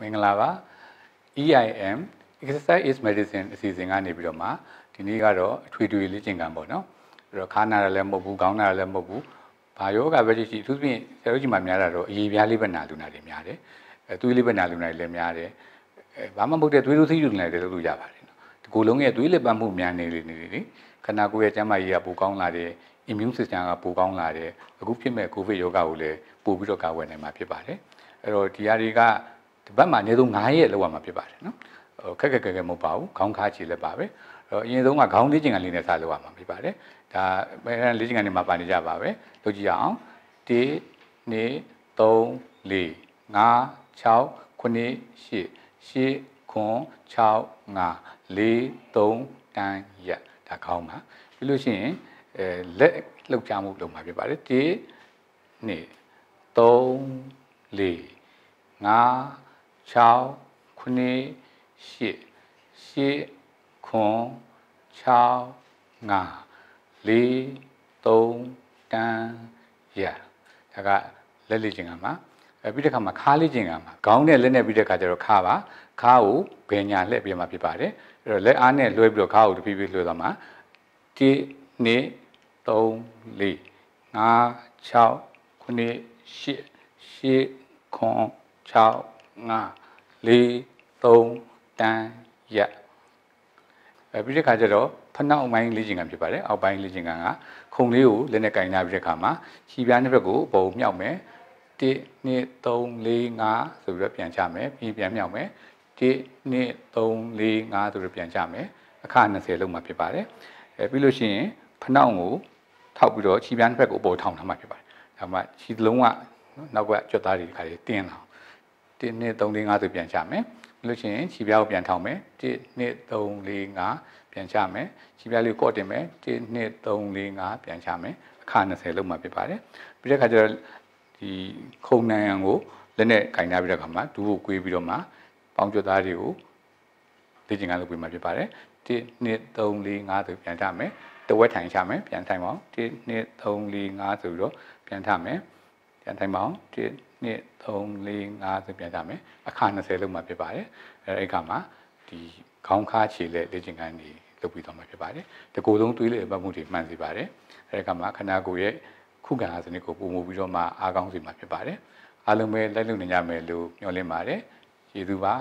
မင်္ဂလာပါ EIM exercise is medicine အစီအစဉ်ကနေပြီးတော့မှဒီနေ့ကတော့အထွေထွေလေ့ကျင့်ခန်းပေါ့နော်အဲ့တော့ခါနာရလည်းမဟုတ်ဘူးခေါင်းနာရလည်းမဟုတ်ဘူးဘာယောဂပဲရှိရှိသူသဖြင့်ဆရာတို့ကြီးမှများတာတော့အရေးပြားလေးပဲနာလူနာတွေများတယ်အဲသွေးလေးပဲနာလူနာတွေလည်းများတယ်အဲဘာမှမဟုတ်တဲ့သွေးတို့သိလူနာတွေလည်းလုပ်လို့ရပါတယ်နော်ဒီကိုယ်လုံးရဲ့သွေးလက်ပတ်မှုများနေနေနေခန္ဓာကိုယ်ရဲ့ကျန်းမာရေးကပိုကောင်းလာတယ် immune system ကပိုကောင်းလာတယ်အခုဖြစ်မဲ့ covid ယောဂကိုလည်းပို့ပြီးတော့ကာကွယ်နိုင်မှာဖြစ်ပါတယ်အဲ့တော့ဒီအရာတွေကတပတ်မှာအနည်းဆုံး9ရက်လောက်ရမှာဖြစ်ပါတယ်နော်ဟိုခက်ခက်ခက်ခက်မဟုတ်ပါဘူးခေါင်းခါချီလည်းပါပဲအရင်ဆုံးကခေါင်းလေးကျင်ကန်လေးနဲ့စလောက်ရမှာဖြစ်ပါတယ်ဒါပဲလေးကျင်ကန်တွေမှာပါနေကြပါပဲလုပ်ကြည့်အောင်1 2 3 4 5 6 9 8 8 9 6 5 4 3တန်းရက်ဒါခေါင်းပါပြီးလို့ရှိရင်အဲလက်လောက်ချမှုလုပ်မှာဖြစ်ပါတယ်1 2 3 4 5 6 9 8 8 9 6 5 4 3တန်းရဒါကလက်လေ့ကျင်ကမှာအဲပြီးတဲ့ခါမှာခါလေးကျင်ကမှာခေါင်းနဲ့လက်နဲ့ပြီးတဲ့ခါကျတော့ခါပါခါကိုဘယ်ညာလှည့်ပြမှာဖြစ်ပါတယ်အဲတော့လက်အားနဲ့လွှဲပြီးတော့ခါကိုတဖြည်းဖြည်းလွှဲသွားမှာ1 2 3 4 5 6 9 8 8 9 6 5၄၃တန်းရက်အဲပြီးတဲ့ခါကျတော့ဖနောက်အပိုင်းလေ့ကျင့်ခန်းဖြစ်ပါတယ်အောက်ပိုင်းလေ့ကျင့်ခန်းကခုံလေးကိုလက်နဲ့ကင်ထားပြီးတဲ့ခါမှာခြေပြားနှစ်ဘက်ကိုအပေါ်မြောက်မယ်1 2 3 4 5ဆိုပြီးတော့ပြန်ချမယ်ပြီးပြန်မြောက်မယ်1 2 3 4 5ဆိုပြီးပြန်ချမယ်အခါ20လုံးမှာဖြစ်ပါတယ်အဲပြီးလို့ရှိရင်ဖနောက်ကိုထောက်ပြီးတော့ခြေပြားနှစ်ဘက်ကိုအပေါ်ထောင်ထားမှာဖြစ်ပါတယ်ဒါမှခြေလုံးကနောက်ကကြွက်သားတွေဒီခါလေးတင်းလာ1 2 3 4 5ဆိုပြန်ချမယ်။လို့ရှိရင်ခြေပြားကိုပြန်ထောင်မယ်။1 2 3 4 5ပြန်ချမယ်။ခြေပြားလေးကိုကော့တင်မယ်။1 2 3 4 5ပြန်ချမယ်။အခါ20လောက်မှဖြစ်ပါတယ်။ပြီးတဲ့အခါကျတော့ဒီခုံနံရံကိုလက်နဲ့ခြင်ထားပြီးတဲ့အခါမှာဒူးကိုကွေးပြီးတော့မှပေါင်းကျွတ်သားတွေကိုလေ့ကျင့်ခန်းလုပ်ပေးမှာဖြစ်ပါတယ်။1 2 3 4 5ဆိုပြန်ချမယ်။တဝက်ထိုင်ချမယ်ပြန်ထိုင်ပါအောင်1 2 3 4 5ဆိုပြီးတော့ပြန်ထမယ်ပြန်ထိုင်ပါအောင်1နှစ်3 4 5ဆိုပြန်ကြမယ်အခါ20လောက်မှာဖြစ်ပါတယ်အဲအဲ့ကမှာဒီခေါင်းခါခြေလက်လေ့ကျင့်ခန်းတွေလုပ်ပြီးသွားမှာဖြစ်ပါတယ်တကူလုံးသွေးလေပတ်မှုတွေမှန်စေပါတယ်အဲ့ကမှာခန္ဓာကိုယ်ရဲ့ခုခံအားစနစ်ကိုပုံမှုပြီးတော့မှအားကောင်းစေမှာဖြစ်ပါတယ်အားလုံးပဲလိုက်လုပ်နိုင်ကြမယ်လို့မျှော်လင့်ပါတယ်ကျေးဇူးပါ